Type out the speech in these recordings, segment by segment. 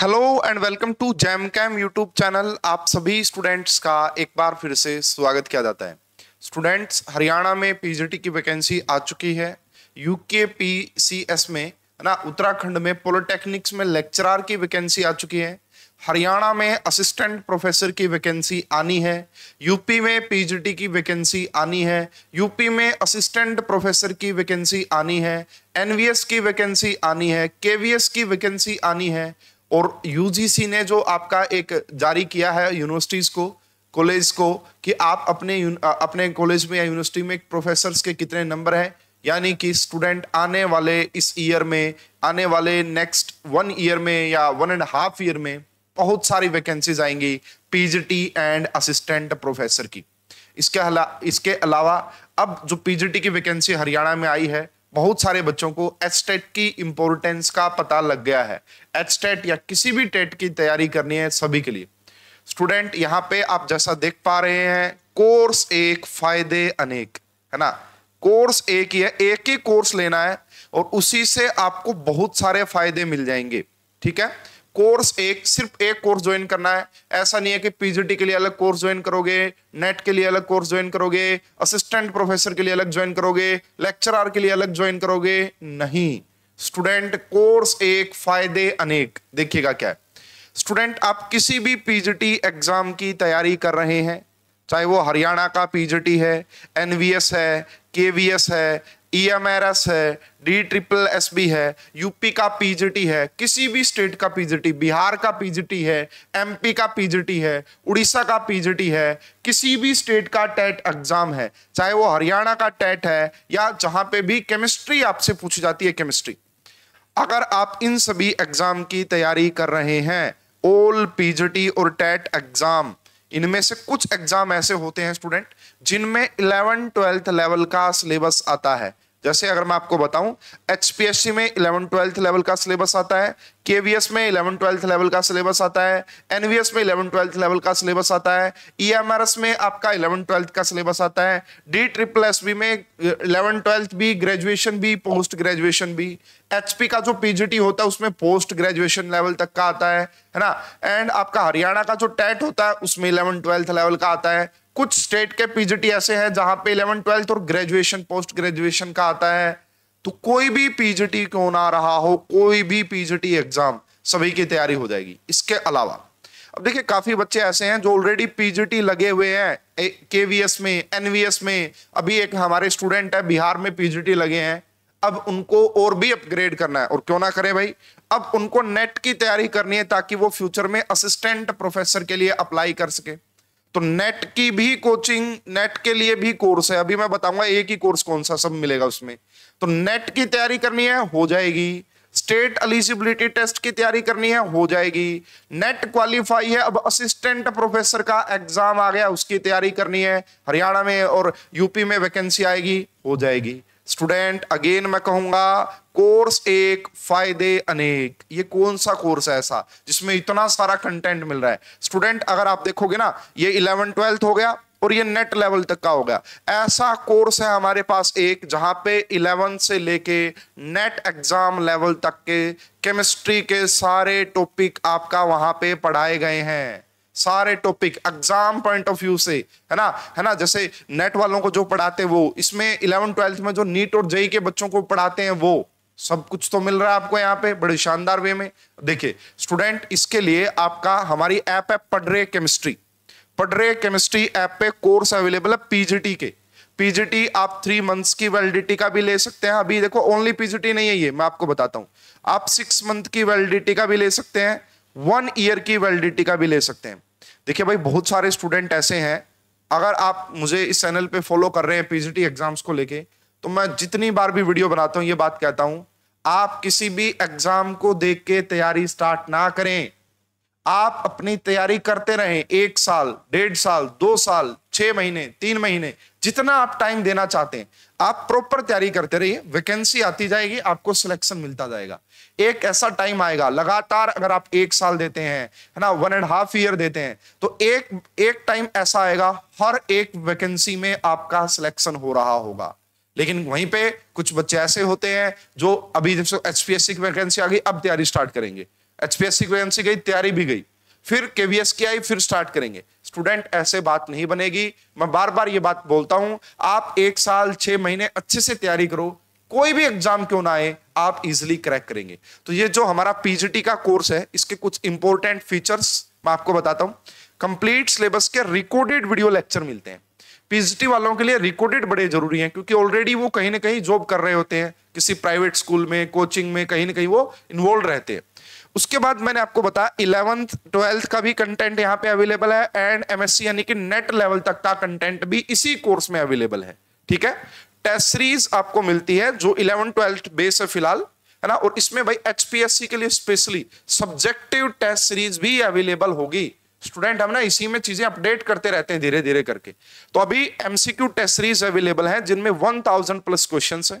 hello and welcome to Jam Cam YouTube channel आप सभी students का एक बार फिर से स्वागत किया जाता है स्टूडेंट्स हरियाणा में पीजीटी की वैकेंसी आ चुकी है यूके पीसीएस में है ना उत्तराखंड में पॉलिटेक्निक्स में लेक्चरर की वैकेंसी आ चुकी है हरियाणा में असिस्टेंट प्रोफेसर की वैकेंसी आनी है यूपी में पीजीटी की वैकेंसी आनी है यूपी में असिस्टेंट प्रोफेसर की वैकेंसी आनी है एनवीएस की वैकेंसी आनी है केवीएस की वैकेंसी आनी है और यूजीसी ने जो आपका एक जारी किया है यूनिवर्सिटीज़ को कॉलेज को कि आप अपने अपने कॉलेज में या यूनिवर्सिटी में प्रोफेसर्स के कितने नंबर हैं यानी कि स्टूडेंट आने वाले इस ईयर में आने वाले नेक्स्ट वन ईयर में या वन एंड हाफ ईयर में बहुत सारी वैकेंसीज आएंगी पीजीटी एंड असिस्टेंट प्रोफेसर की इसके अला इसके अलावा अब जो पीजीटी की वैकेंसी हरियाणा में आई है बहुत सारे बच्चों को एचटेट e की इंपॉर्टेंस का पता लग गया है एचटेट e या किसी भी टेट e की तैयारी करनी है सभी के लिए स्टूडेंट यहाँ पे आप जैसा देख पा रहे हैं कोर्स एक फायदे अनेक है ना कोर्स एक ही है एक ही कोर्स लेना है और उसी से आपको बहुत सारे फायदे मिल जाएंगे ठीक है कोर्स एक सिर्फ एक कोर्स ज्वाइन करना है ऐसा नहीं है कि पीजीटी के लिए अलग कोर्स ज्वाइन करोगे नेट के लिए अलग कोर्स ज्वाइन करोगे असिस्टेंट प्रोफेसर के लिए अलग ज्वाइन करोगे लेक्चरर के लिए अलग ज्वाइन करोगे नहीं स्टूडेंट कोर्स एक फायदे अनेक देखिएगा क्या स्टूडेंट आप किसी भी पीजीटी एग्जाम की तैयारी कर रहे हैं चाहे वो हरियाणा का पीजीटी है एनवीएस है केवीएस है ई एम आर एस है डी ट्रिपल एस बी है यूपी का पीजीटी है किसी भी स्टेट का पीजीटी बिहार का पीजीटी है एमपी का पीजीटी है उड़ीसा का पीजीटी है किसी भी स्टेट का टेट एग्जाम e है चाहे वो हरियाणा का टेट e है या जहां पे भी केमिस्ट्री आपसे पूछी जाती है केमिस्ट्री अगर आप इन सभी एग्जाम की तैयारी कर रहे हैं ओल पीजीटी और टेट एग्जाम e इनमें से कुछ एग्जाम ऐसे होते हैं स्टूडेंट जिनमें इलेवन ट्वेल्थ लेवल का सिलेबस आता है जैसे अगर मैं आपको बताऊं एचपीएससी में इलेवन ट्वेल्थ लेवल का सिलेबस आता है केवीएस में इलेवन ट्वेल्थ लेवल का सिलेबस आता है एनवीएस में इलेवन ट्वेल्थ लेवल का सिलेबस आता है ईएमआरएस e में आपका इलेवन ट्वेल्थ का सिलेबस आता है डी ट्रिपल एस बी में इलेवन ट्वेल्थ भी ग्रेजुएशन भी पोस्ट ग्रेजुएशन भी एचपी का जो पीजीटी होता है उसमें पोस्ट ग्रेजुएशन लेवल तक का आता है है ना एंड आपका हरियाणा का जो टेट होता है उसमें इलेवन ट्वेल्थ लेवल का आता है कुछ स्टेट के पीजीटी ऐसे हैं जहां पे इलेवन ट्वेल्थ और ग्रेजुएशन पोस्ट ग्रेजुएशन का आता है तो कोई भी पीजीटी क्यों ना रहा हो कोई भी पीजीटी एग्जाम सभी की तैयारी हो जाएगी इसके अलावा अब देखिए काफी बच्चे ऐसे हैं जो ऑलरेडी पीजीटी लगे हुए हैं केवीएस में एनवीएस में अभी एक हमारे स्टूडेंट है बिहार में पीजीटी लगे हैं अब उनको और भी अपग्रेड करना है और क्यों ना करें भाई अब उनको नेट की तैयारी करनी है ताकि वो फ्यूचर में असिस्टेंट प्रोफेसर के लिए अप्लाई कर सके तो नेट की भी कोचिंग नेट के लिए भी कोर्स है अभी मैं बताऊंगा एक ही कोर्स कौन सा सब मिलेगा उसमें तो नेट की तैयारी करनी है हो जाएगी स्टेट एलिजिबिलिटी टेस्ट की तैयारी करनी है हो जाएगी नेट क्वालिफाई है अब असिस्टेंट प्रोफेसर का एग्जाम आ गया उसकी तैयारी करनी है हरियाणा में और यूपी में वैकेंसी आएगी हो जाएगी स्टूडेंट अगेन मैं कहूंगा कोर्स एक फायदे अनेक ये कौन सा कोर्स है ऐसा जिसमें इतना सारा कंटेंट मिल रहा है स्टूडेंट अगर आप देखोगे ना ये इलेवन ट्वेल्थ हो गया और ये नेट लेवल तक का हो गया ऐसा कोर्स है हमारे पास एक जहां पे इलेवन से लेके नेट एग्जाम लेवल तक के केमिस्ट्री के सारे टॉपिक आपका वहां पे पढ़ाए गए हैं सारे topic exam point of view से है ना है ना जैसे नेट वालों को जो पढ़ाते हैं वो इसमें इलेवन ट्वेल्थ में जो नीट और जेई के बच्चों को पढ़ाते हैं वो सब कुछ तो मिल रहा है आपको यहाँ पे बड़े शानदार वे में देखिए स्टूडेंट इसके लिए आपका हमारी ऐप है पडरे केमिस्ट्री पडरे केमिस्ट्री ऐप पे कोर्स अवेलेबल है पीजीटी के पीजीटी आप थ्री मंथ्स की वैलिडिटी का भी ले सकते हैं अभी देखो ओनली पीजीटी नहीं है ये मैं आपको बताता हूँ आप सिक्स मंथ की वैलिडिटी का भी ले सकते हैं वन ईयर की वैलिडिटी का भी ले सकते हैं देखिए भाई बहुत सारे स्टूडेंट ऐसे हैं अगर आप मुझे इस चैनल पे फॉलो कर रहे हैं पीजीटी एग्जाम्स को लेके तो मैं जितनी बार भी वीडियो बनाता हूँ ये बात कहता हूँ आप किसी भी एग्जाम को देख के तैयारी स्टार्ट ना करें आप अपनी तैयारी करते रहें एक साल डेढ़ साल दो साल छह महीने तीन महीने जितना आप टाइम देना चाहते हैं आप प्रॉपर तैयारी करते रहिए वैकेंसी आती जाएगी आपको सिलेक्शन मिलता जाएगा एक ऐसा टाइम आएगा लगातार अगर आप एक साल देते हैं है ना वन एंड हाफ ईयर देते हैं तो एक एक टाइम ऐसा आएगा हर एक वैकेंसी में आपका सिलेक्शन हो रहा होगा लेकिन वहीं पे कुछ बच्चे ऐसे होते हैं जो अभी जब एच पी की वैकेंसी आ गई अब तैयारी स्टार्ट करेंगे एचपीएससी को वैकेंसी गई तैयारी भी गई फिर केवीएस की आई फिर स्टार्ट करेंगे स्टूडेंट ऐसे बात नहीं बनेगी मैं बार बार ये बात बोलता हूं आप एक साल छह महीने अच्छे से तैयारी करो कोई भी एग्जाम क्यों ना आए आप इजिली क्रैक करेंगे तो ये जो हमारा पीजीटी का कोर्स है इसके कुछ इंपॉर्टेंट फीचर्स मैं आपको बताता हूं कंप्लीट सिलेबस के रिकॉर्डेड वीडियो लेक्चर मिलते हैं पीजीटी वालों के लिए रिकॉर्डेड बड़े जरूरी हैं क्योंकि ऑलरेडी वो कहीं ना कहीं जॉब कर रहे होते हैं किसी प्राइवेट स्कूल में कोचिंग में कहीं ना कहीं वो इन्वॉल्व रहते हैं उसके बाद मैंने आपको बताया इलेवंथ ट्वेल्थ का भी कंटेंट यहाँ पे अवेलेबल है एंड एमएससी यानी कि नेट लेवल तक का कंटेंट भी इसी कोर्स में अवेलेबल है ठीक है टेस्ट सीरीज आपको मिलती है जो इलेवन ट्वेल्थ बेस है फिलहाल है ना और इसमें भाई एचपीएससी के लिए स्पेशली सब्जेक्टिव टेस्ट सीरीज भी अवेलेबल होगी स्टूडेंट हम ना इसी में चीजें अपडेट करते रहते हैं धीरे धीरे करके तो अभी एमसीक्यू टेस्ट सीरीज अवेलेबल है जिनमें 1000 प्लस क्वेश्चन है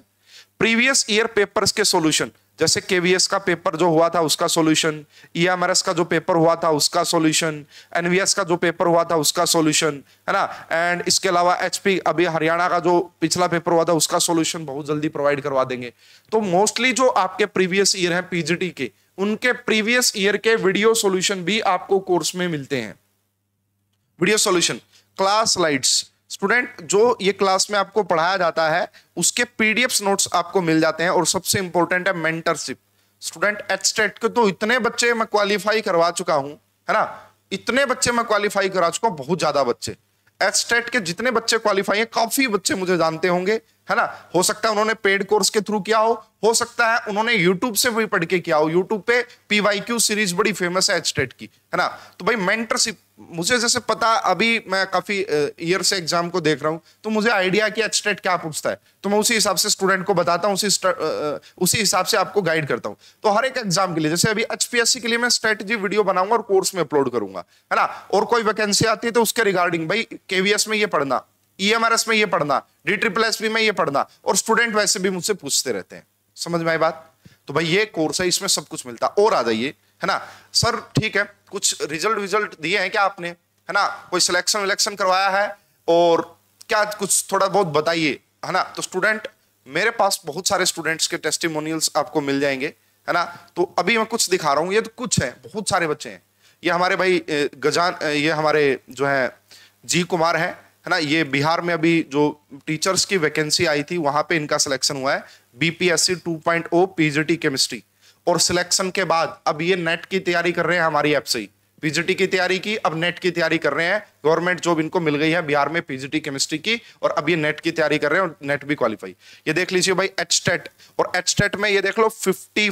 प्रीवियस ईयर पेपर्स के सॉल्यूशन जैसे केवीएस का पेपर जो हुआ था उसका सॉल्यूशन ईएमआरएस e का जो पेपर हुआ था उसका सॉल्यूशन एनवीएस का जो पेपर हुआ था उसका सॉल्यूशन है ना एंड इसके अलावा एचपी अभी हरियाणा का जो पिछला पेपर हुआ था उसका सॉल्यूशन बहुत जल्दी प्रोवाइड करवा देंगे तो मोस्टली जो आपके प्रीवियस ईयर हैं पीजीटी के उनके प्रीवियस ईयर के वीडियो सोल्यूशन भी आपको कोर्स में मिलते हैं video solution class slides student जो ये क्लास में आपको पढ़ाया जाता है उसके पीडीएफ नोट्स आपको मिल जाते हैं और सबसे इंपॉर्टेंट है मेंटरशिप स्टूडेंट एचटेट के तो इतने बच्चे मैं क्वालिफाई करवा चुका हूं है ना इतने बच्चे मैं क्वालिफाई करा चुका हूं बहुत ज्यादा बच्चे टेट के जितने बच्चे क्वालिफाई हैं काफी बच्चे मुझे जानते होंगे है ना हो सकता है उन्होंने पेड कोर्स के थ्रू किया हो हो सकता है उन्होंने यूट्यूब से भी पढ़ के किया हो यूट्यूब पे पीवाई सीरीज बड़ी फेमस है टेट की है ना तो भाई मेंटरशिप मुझे जैसे पता अभी मैं काफी ईयर से एग्जाम को देख रहा हूँ तो मुझे आइडिया कि एचटेट क्या पूछता है तो मैं उसी हिसाब से स्टूडेंट को बताता हूँ उसी उसी हिसाब से आपको गाइड करता हूँ तो हर एक एग्जाम के लिए जैसे अभी एचपीएससी के लिए मैं स्ट्रेटजी वीडियो बनाऊंगा और कोर्स में अपलोड करूंगा है ना और कोई वैकेंसी आती है तो उसके रिगार्डिंग भाई केवीएस में ये पढ़ना ईएमआरएस e में ये पढ़ना डी ट्रिपल एस में ये पढ़ना और स्टूडेंट वैसे भी मुझसे पूछते रहते हैं समझ में आई बात तो भाई ये कोर्स है इसमें सब कुछ मिलता और आ जाइए है ना सर ठीक है कुछ रिजल्ट विजल्ट दिए हैं क्या आपने है ना कोई सिलेक्शन विलेक्शन करवाया है और क्या कुछ थोड़ा बहुत बताइए है ना तो स्टूडेंट मेरे पास बहुत सारे स्टूडेंट्स के टेस्टिमोनियल्स आपको मिल जाएंगे है ना तो अभी मैं कुछ दिखा रहा हूँ ये तो कुछ है बहुत सारे बच्चे हैं ये हमारे भाई गजान ये हमारे जो है जी कुमार हैं है ना ये बिहार में अभी जो टीचर्स की वैकेंसी आई थी वहां पे इनका सिलेक्शन हुआ है बीपीएससी 2.0 पीजीटी केमिस्ट्री और सिलेक्शन के बाद अब ये नेट की तैयारी कर रहे हैं हमारी ऐप से ही पीजीटी की तैयारी की अब नेट की तैयारी कर रहे हैं गवर्नमेंट जॉब इनको मिल गई है बिहार में पीजीटी केमिस्ट्री की और अब ये नेट की तैयारी कर रहे हैं और नेट भी क्वालिफाई ये देख लीजिए भाई एच e और एच e में ये देख लो fifty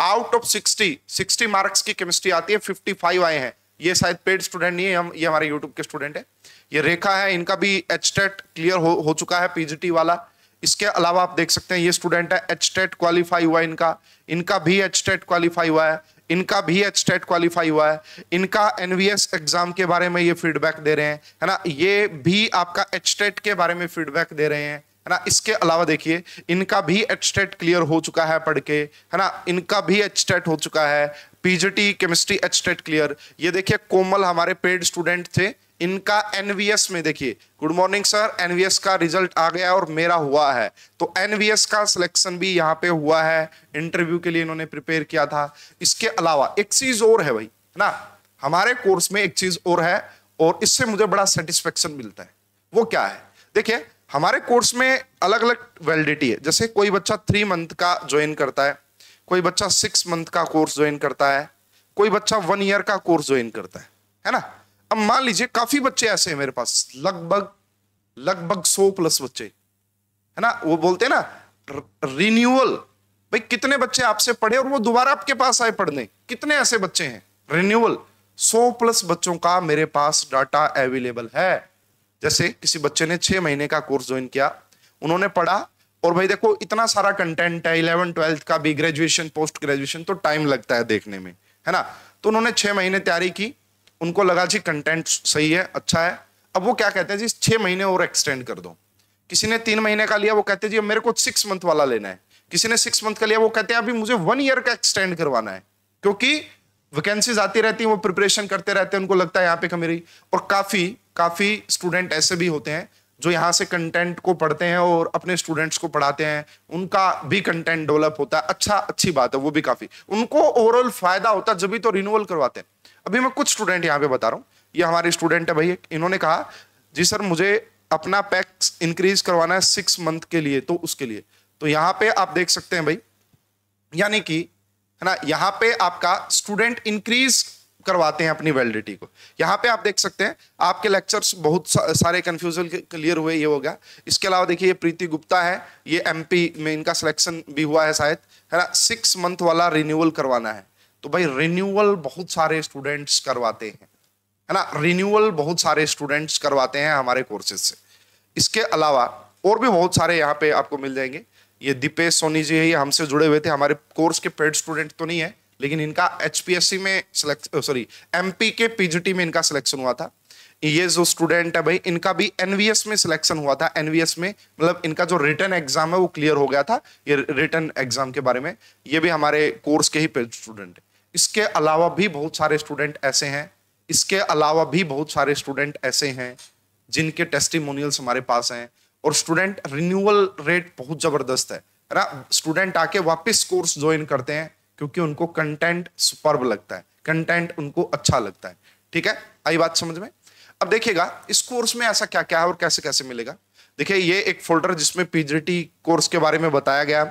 out of sixty sixty marks की केमिस्ट्री आती है फिफ्टी आए हैं ये शायद पेड स्टूडेंट नहीं है हम ये हमारे यूट्यूब के स्टूडेंट है ये रेखा है इनका भी एच क्लियर e हो, हो चुका है पीजीटी वाला इसके अलावा आप देख सकते हैं ये स्टूडेंट है एच टेट क्वालिफाई हुआ इनका इनका भी एच टेट क्वालिफाई हुआ है इनका भी एच टेट क्वालिफाई हुआ है इनका एनवीएस एग्जाम के बारे में ये फीडबैक दे रहे हैं है ना ये भी आपका एच टेट के बारे में फीडबैक दे रहे हैं है ना इसके अलावा देखिए इनका भी एच टेट क्लियर हो चुका है पढ़ के है ना इनका भी एच टेट हो चुका है PGT chemistry H TET clear ये देखिए कोमल हमारे पेड स्टूडेंट थे इनका एनवीएस में देखिए गुड मॉर्निंग सर एनवीएस का रिजल्ट आ गया और मेरा हुआ है तो एनवीएस का सिलेक्शन भी यहाँ पे हुआ है इंटरव्यू के लिए इन्होंने प्रिपेयर किया था इसके अलावा एक चीज और है भाई है ना हमारे कोर्स में एक चीज और है और इससे मुझे बड़ा सेटिस्फेक्शन मिलता है वो क्या है देखिए हमारे कोर्स में अलग अलग वैलिडिटी है जैसे कोई बच्चा थ्री मंथ का ज्वाइन करता है कोई बच्चा सिक्स मंथ का कोर्स ज्वाइन करता है कोई बच्चा वन ईयर का कोर्स ज्वाइन करता है है ना अब मान लीजिए काफी बच्चे ऐसे हैं मेरे पास लगभग लगभग सौ प्लस बच्चे है ना वो बोलते हैं ना रिन्यूअल भाई कितने बच्चे आपसे पढ़े और वो दोबारा आपके पास आए पढ़ने कितने ऐसे बच्चे हैं रिन्यूअल सौ प्लस बच्चों का मेरे पास डाटा अवेलेबल है जैसे किसी बच्चे ने छह महीने का कोर्स ज्वाइन किया उन्होंने पढ़ा और भाई देखो इतना सारा कंटेंट है इलेवन ट्वेल्थ का भी ग्रेजुएशन पोस्ट ग्रेजुएशन तो टाइम लगता है देखने में है ना तो उन्होंने छह महीने तैयारी की उनको लगा जी कंटेंट सही है अच्छा है अब वो क्या कहते हैं जी छह महीने और एक्सटेंड कर दो किसी ने तीन महीने का लिया वो कहते हैं जी मेरे को सिक्स मंथ वाला लेना है किसी ने सिक्स मंथ का लिया वो कहते हैं अभी मुझे वन ईयर का एक्सटेंड करवाना है क्योंकि वैकेंसीज आती रहती हैं वो प्रिपरेशन करते रहते हैं उनको लगता है यहाँ पे कमी रही और काफ़ी काफ़ी स्टूडेंट ऐसे भी होते हैं जो यहाँ से कंटेंट को पढ़ते हैं और अपने स्टूडेंट्स को पढ़ाते हैं उनका भी कंटेंट डेवलप होता है अच्छा अच्छी बात है वो भी काफ़ी उनको ओवरऑल फायदा होता है जब भी तो रिन्यूअल करवाते हैं अभी मैं कुछ स्टूडेंट यहाँ पे बता रहा हूँ ये हमारे स्टूडेंट है भाई इन्होंने कहा जी सर मुझे अपना पैक्स इंक्रीज करवाना है सिक्स मंथ के लिए तो उसके लिए तो यहाँ पे आप देख सकते हैं भाई यानी कि है ना यहाँ पे आपका स्टूडेंट इंक्रीज करवाते हैं अपनी वैलिडिटी को यहाँ पे आप देख सकते हैं आपके लेक्चर्स बहुत सा, सारे कन्फ्यूजन क्लियर हुए ये हो गया इसके अलावा देखिए ये प्रीति गुप्ता है ये एमपी में इनका सिलेक्शन भी हुआ है शायद है ना सिक्स मंथ वाला रिन्यूअल करवाना है तो भाई रिन्यूअल बहुत सारे स्टूडेंट्स करवाते हैं है ना रिन्यूअल बहुत सारे स्टूडेंट्स करवाते हैं हमारे कोर्सेज से इसके अलावा और भी बहुत सारे यहाँ पे आपको मिल जाएंगे ये दीपेश सोनी जी है ये हमसे जुड़े हुए थे हमारे कोर्स के पेड स्टूडेंट तो नहीं है लेकिन इनका एचपीएससी में सिलेक्ट सॉरी एमपी के पीजीटी में इनका सिलेक्शन हुआ था ये जो स्टूडेंट है भाई इनका भी एनवीएस में सिलेक्शन हुआ था एनवीएस में मतलब इनका जो रिटर्न एग्जाम है वो क्लियर हो गया था ये रिटर्न एग्जाम के बारे में ये भी हमारे कोर्स के ही स्टूडेंट है इसके अलावा भी बहुत सारे स्टूडेंट ऐसे हैं इसके अलावा भी बहुत सारे स्टूडेंट ऐसे हैं जिनके टेस्टिमोनियल्स हमारे पास हैं और स्टूडेंट रिन्यूअल रेट बहुत ज़बरदस्त है ना स्टूडेंट आके वापस कोर्स ज्वाइन करते हैं क्योंकि उनको कंटेंट सुपर्ब लगता है कंटेंट उनको अच्छा लगता है ठीक है आई बात समझ में अब देखिएगा इस कोर्स में ऐसा क्या क्या है और कैसे कैसे मिलेगा देखिए ये एक फोल्डर जिसमें पीजीटी कोर्स के बारे में बताया गया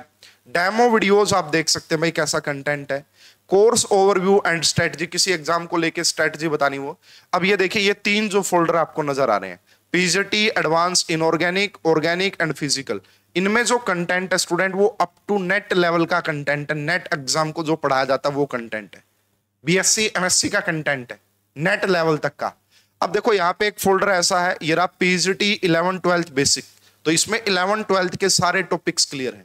डेमो वीडियोस आप देख सकते हैं भाई कैसा कंटेंट है कोर्स ओवरव्यू एंड स्ट्रेटजी किसी एग्जाम को लेके स्ट्रेटजी बतानी हो अब ये देखिए ये तीन जो फोल्डर आपको नजर आ रहे हैं PGT advance inorganic organic and physical इनमें जो कंटेंट है स्टूडेंट वो अप टू नेट लेवल का कंटेंट है नेट एग्जाम को जो पढ़ाया जाता है वो कंटेंट है बीएससी एमएससी का कंटेंट है नेट लेवल तक का अब देखो यहाँ पे एक फोल्डर ऐसा है ये रहा पीजीटी इलेवन ट्वेल्थ बेसिक तो इसमें इलेवन ट्वेल्थ के सारे टॉपिक्स क्लियर है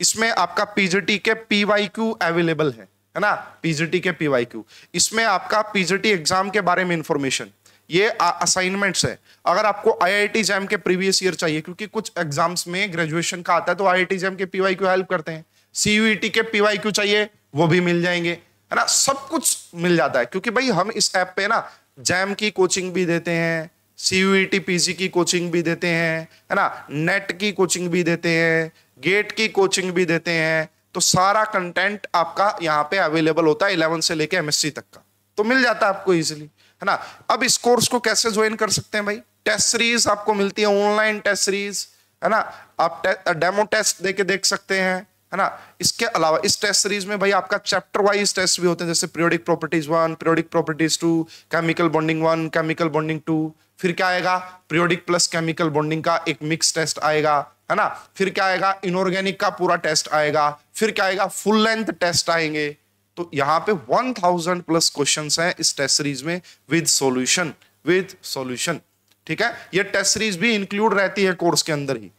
इसमें आपका पीजीटी के पीवाईक्यू अवेलेबल है है ना पीजीटी के पीवाईक्यू इसमें आपका पीजीटी एग्जाम के बारे में इंफॉर्मेशन ये असाइनमेंट्स है अगर आपको आईआईटी जैम के प्रीवियस ईयर चाहिए क्योंकि कुछ एग्जाम्स में ग्रेजुएशन का आता है तो आईआईटी जैम के पीवाई क्यू हेल्प करते हैं सीयूईटी e के पीवाई क्यू चाहिए वो भी मिल जाएंगे है ना सब कुछ मिल जाता है क्योंकि भाई हम इस ऐप पे ना जैम की कोचिंग भी देते हैं सीयूटी पीजी e की कोचिंग भी देते हैं है ना नेट की कोचिंग भी देते हैं गेट की कोचिंग भी देते हैं तो सारा कंटेंट आपका यहाँ पे अवेलेबल होता है इलेवन से लेके एमएससी तक का तो मिल जाता है आपको इजिली है ना अब इस कोर्स को कैसे ज्वाइन कर सकते हैं भाई टेस्ट सीरीज आपको मिलती है ऑनलाइन टेस्ट सीरीज है ना आप टे, डेमो टेस्ट देके देख सकते हैं है ना इसके अलावा इस टेस्ट सीरीज में भाई आपका चैप्टर वाइज टेस्ट भी होते हैं जैसे periodic properties one periodic properties two chemical bonding one chemical bonding two फिर क्या आएगा पीरियोडिक प्लस केमिकल बॉन्डिंग का एक मिक्स टेस्ट आएगा है ना फिर क्या आएगा इनऑर्गेनिक का पूरा टेस्ट आएगा फिर क्या आएगा फुल लेंथ टेस्ट आएंगे तो यहाँ पे 1000 प्लस क्वेश्चंस हैं इस टेस्ट सीरीज में विद सॉल्यूशन विद सॉल्यूशन ठीक है ये टेस्ट सीरीज भी इंक्लूड रहती है कोर्स के अंदर ही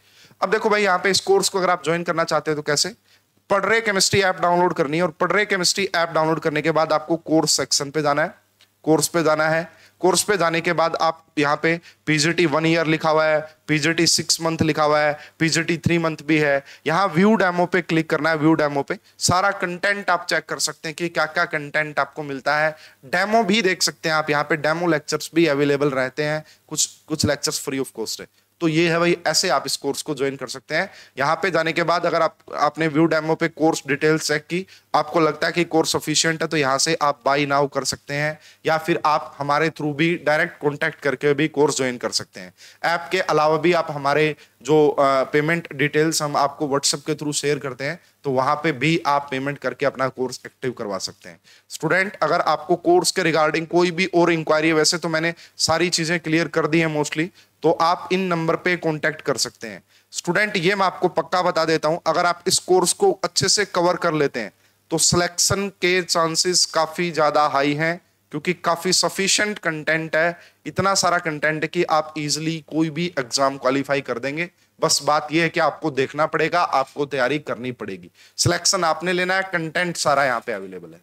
अब देखो भाई यहाँ पे इस कोर्स को अगर आप ज्वाइन करना चाहते हैं तो कैसे पढ़ रहे केमिस्ट्री ऐप डाउनलोड करनी है और पढ़ रहे केमिस्ट्री ऐप डाउनलोड करने के बाद आपको कोर्स सेक्शन पे जाना है कोर्स पे जाना है कोर्स पे जाने के बाद आप यहाँ पे पीजीटी वन ईयर लिखा हुआ है पीजीटी सिक्स मंथ लिखा हुआ है पीजीटी थ्री मंथ भी है यहाँ व्यू डेमो पे क्लिक करना है व्यू डेमो पे सारा कंटेंट आप चेक कर सकते हैं कि क्या क्या कंटेंट आपको मिलता है डेमो भी देख सकते हैं आप यहाँ पे डेमो लेक्चर्स भी अवेलेबल रहते हैं कुछ कुछ लेक्चर्स फ्री ऑफ कॉस्ट है तो ये है भाई ऐसे आप इस कोर्स को ज्वाइन कर सकते हैं यहाँ पे जाने के बाद अगर आप आपने व्यू डेमो पे कोर्स डिटेल्स चेक की आपको लगता है कि कोर्स सफिशियंट है तो यहाँ से आप बाई नाउ कर सकते हैं या फिर आप हमारे थ्रू भी डायरेक्ट कॉन्टैक्ट करके भी कोर्स ज्वाइन कर सकते हैं ऐप के अलावा भी आप हमारे जो पेमेंट डिटेल्स हम आपको व्हाट्सएप के थ्रू शेयर करते हैं तो वहां पे भी आप पेमेंट करके अपना कोर्स एक्टिव करवा सकते हैं स्टूडेंट अगर आपको कोर्स के रिगार्डिंग कोई भी और इंक्वायरी है वैसे तो मैंने सारी चीज़ें क्लियर कर दी है मोस्टली तो आप इन नंबर पे कांटेक्ट कर सकते हैं स्टूडेंट ये मैं आपको पक्का बता देता हूं अगर आप इस कोर्स को अच्छे से कवर कर लेते हैं तो सिलेक्शन के चांसेस काफ़ी ज़्यादा हाई हैं क्योंकि काफ़ी सफिशियंट कंटेंट है इतना सारा कंटेंट है कि आप इजिली कोई भी एग्ज़ाम क्वालिफाई कर देंगे बस बात यह है कि आपको देखना पड़ेगा आपको तैयारी करनी पड़ेगी सिलेक्शन आपने लेना है कंटेंट सारा यहाँ पे अवेलेबल है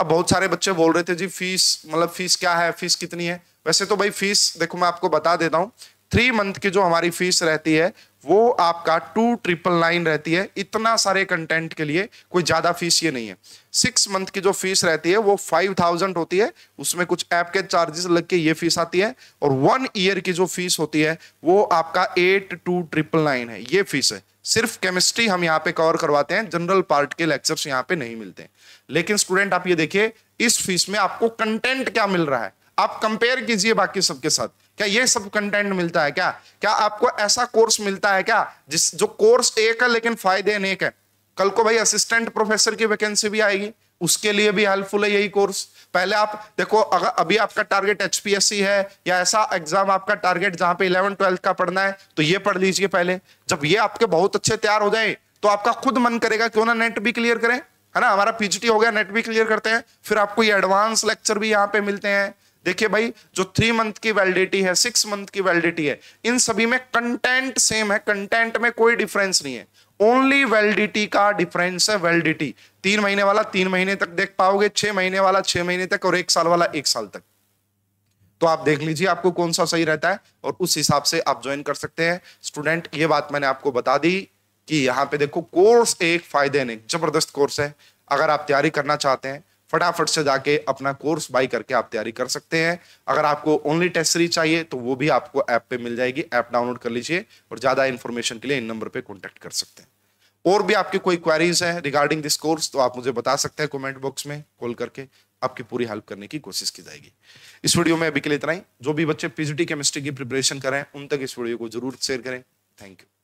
अब बहुत सारे बच्चे बोल रहे थे जी फीस मतलब फीस क्या है फीस कितनी है वैसे तो भाई फीस देखो मैं आपको बता देता हूँ थ्री मंथ की जो हमारी फीस रहती है वो आपका टू ट्रिपल नाइन रहती है इतना सारे कंटेंट के लिए कोई ज़्यादा फीस ये नहीं है सिक्स मंथ की जो फीस रहती है वो फाइव थाउजेंड होती है उसमें कुछ ऐप के चार्जेस लग के ये फीस आती है और वन ईयर की जो फीस होती है वो आपका एट टू ट्रिपल नाइन है ये फीस है सिर्फ केमिस्ट्री हम यहाँ पे कवर करवाते हैं जनरल पार्ट के लेक्चर्स यहाँ पे नहीं मिलते हैं लेकिन स्टूडेंट आप ये देखिए इस फीस में आपको कंटेंट क्या मिल रहा है आप कंपेयर कीजिए बाकी सबके साथ क्या ये सब कंटेंट मिलता है क्या क्या आपको ऐसा कोर्स मिलता है क्या जिस जो कोर्स एक है लेकिन फायदे अनेक है कल को भाई असिस्टेंट प्रोफेसर की वैकेंसी भी आएगी उसके लिए भी हेल्पफुल है यही कोर्स पहले आप देखो अगर अभी आपका टारगेट एचपीएससी है या ऐसा एग्जाम आपका टारगेट जहां पे इलेवन ट्वेल्थ का पढ़ना है तो ये पढ़ लीजिए पहले जब ये आपके बहुत अच्छे तैयार हो जाए तो आपका खुद मन करेगा क्यों ना नेट भी क्लियर करें है ना हमारा पीजीटी हो गया नेट भी क्लियर करते हैं फिर आपको ये एडवांस लेक्चर भी यहाँ पे मिलते हैं देखिए भाई जो थ्री मंथ की वैलिडिटी है सिक्स मंथ की वैलिडिटी है इन सभी में कंटेंट सेम है कंटेंट में कोई डिफरेंस नहीं है ओनली वैलिडिटी का डिफरेंस है वैलिडिटी तीन महीने वाला तीन महीने तक देख पाओगे छह महीने वाला छह महीने तक और एक साल वाला एक साल तक तो आप देख लीजिए आपको कौन सा सही रहता है और उस हिसाब से आप ज्वाइन कर सकते हैं स्टूडेंट ये बात मैंने आपको बता दी कि यहां पे देखो कोर्स एक फायदे ने जबरदस्त कोर्स है अगर आप तैयारी करना चाहते हैं फटाफट से जाके अपना कोर्स बाई करके आप तैयारी कर सकते हैं अगर आपको ओनली टेस्ट सीरीज चाहिए तो वो भी आपको ऐप पे मिल जाएगी ऐप डाउनलोड कर लीजिए और ज़्यादा इन्फॉर्मेशन के लिए इन नंबर पर कॉन्टैक्ट कर सकते हैं और भी आपकी कोई क्वारीज है रिगार्डिंग दिस कोर्स तो आप मुझे बता सकते हैं कॉमेंट बॉक्स में कॉल करके आपकी पूरी हेल्प करने की कोशिश की जाएगी इस वीडियो में अभी के लिए इतना ही जो भी बच्चे पीजीटी केमिस्ट्री की प्रिपरेशन करें उन तक इस वीडियो को जरूर शेयर करें थैंक यू